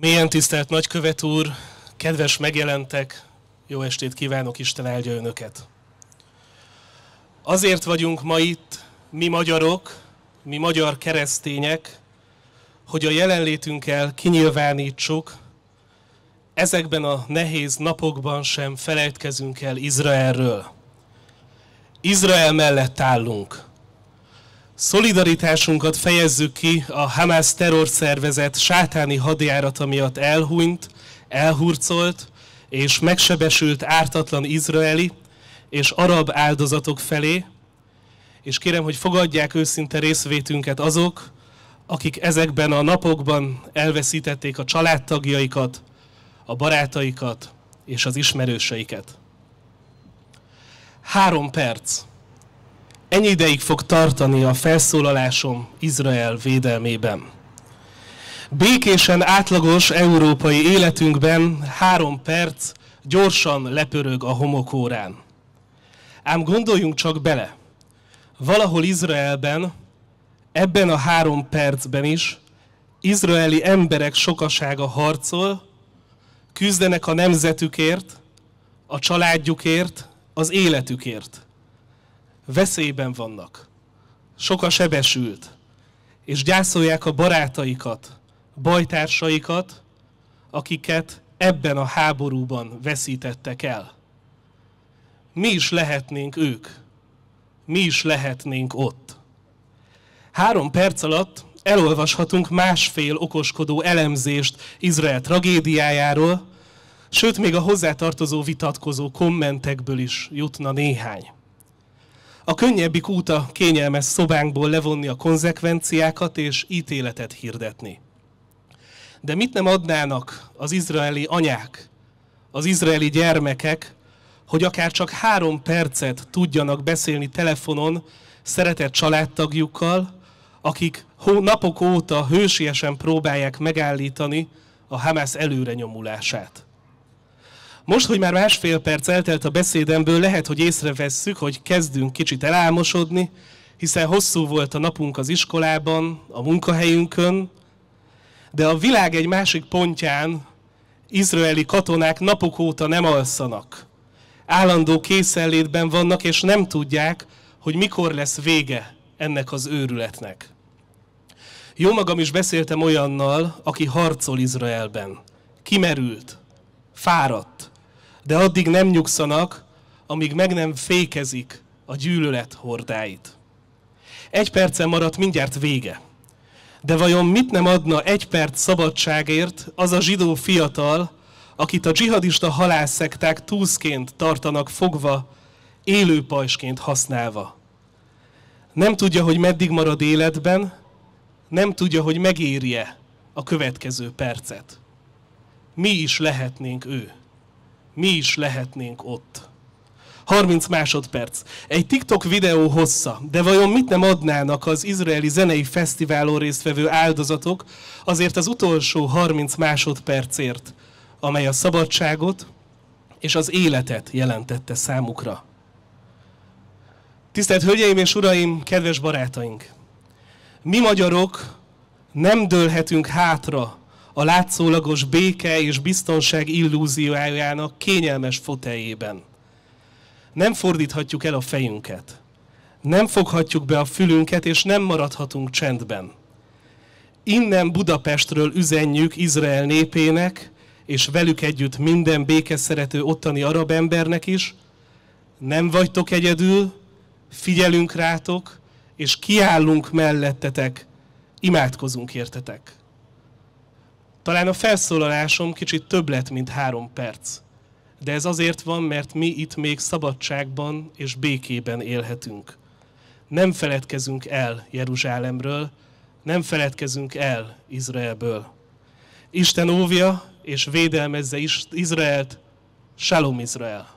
Milyen tisztelt nagykövet úr, kedves megjelentek, jó estét kívánok, Isten áldja önöket. Azért vagyunk ma itt, mi magyarok, mi magyar keresztények, hogy a jelenlétünkkel kinyilvánítsuk, ezekben a nehéz napokban sem felejtkezünk el Izraelről. Izrael mellett állunk. Szolidaritásunkat fejezzük ki a Hamas terrorszervezet sátáni hadjárata miatt elhúnyt, elhurcolt és megsebesült ártatlan izraeli és arab áldozatok felé, és kérem, hogy fogadják őszinte részvétünket azok, akik ezekben a napokban elveszítették a családtagjaikat, a barátaikat és az ismerőseiket. Három perc. Ennyi ideig fog tartani a felszólalásom Izrael védelmében. Békésen átlagos európai életünkben három perc gyorsan lepörög a homokórán. Ám gondoljunk csak bele, valahol Izraelben, ebben a három percben is, izraeli emberek sokasága harcol, küzdenek a nemzetükért, a családjukért, az életükért veszélyben vannak. Sok a sebesült, és gyászolják a barátaikat, bajtársaikat, akiket ebben a háborúban veszítettek el. Mi is lehetnénk ők, mi is lehetnénk ott. Három perc alatt elolvashatunk másfél okoskodó elemzést Izrael tragédiájáról, sőt még a hozzátartozó vitatkozó kommentekből is jutna néhány. A könnyebbik út a kényelmes szobánkból levonni a konzekvenciákat és ítéletet hirdetni. De mit nem adnának az izraeli anyák, az izraeli gyermekek, hogy akár csak három percet tudjanak beszélni telefonon szeretett családtagjukkal, akik napok óta hősiesen próbálják megállítani a Hamász előrenyomulását. Most, hogy már másfél perc eltelt a beszédemből, lehet, hogy észrevesszük, hogy kezdünk kicsit elálmosodni, hiszen hosszú volt a napunk az iskolában, a munkahelyünkön, de a világ egy másik pontján izraeli katonák napok óta nem alszanak. Állandó készenlétben vannak, és nem tudják, hogy mikor lesz vége ennek az őrületnek. Jó magam is beszéltem olyannal, aki harcol Izraelben. Kimerült, fáradt, de addig nem nyugszanak, amíg meg nem fékezik a gyűlölet hordáit. Egy percen maradt mindjárt vége. De vajon mit nem adna egy perc szabadságért az a zsidó fiatal, akit a dzsihadista halászekták túszként tartanak fogva, élő pajsként használva? Nem tudja, hogy meddig marad életben, nem tudja, hogy megérje a következő percet. Mi is lehetnénk ő mi is lehetnénk ott. 30 másodperc. Egy TikTok videó hossza, de vajon mit nem adnának az izraeli zenei fesztiválon résztvevő áldozatok azért az utolsó 30 másodpercért, amely a szabadságot és az életet jelentette számukra? Tisztelt Hölgyeim és Uraim, kedves barátaink! Mi magyarok nem dőlhetünk hátra a látszólagos béke és biztonság illúziójának kényelmes foteljében. Nem fordíthatjuk el a fejünket. Nem foghatjuk be a fülünket, és nem maradhatunk csendben. Innen Budapestről üzenjük Izrael népének, és velük együtt minden békeszerető ottani arab embernek is, nem vagytok egyedül, figyelünk rátok, és kiállunk mellettetek, imádkozunk értetek. Talán a felszólalásom kicsit több lett, mint három perc. De ez azért van, mert mi itt még szabadságban és békében élhetünk. Nem feledkezünk el Jeruzsálemről, nem feledkezünk el Izraelből. Isten óvja és védelmezze Izraelt, Shalom Izrael!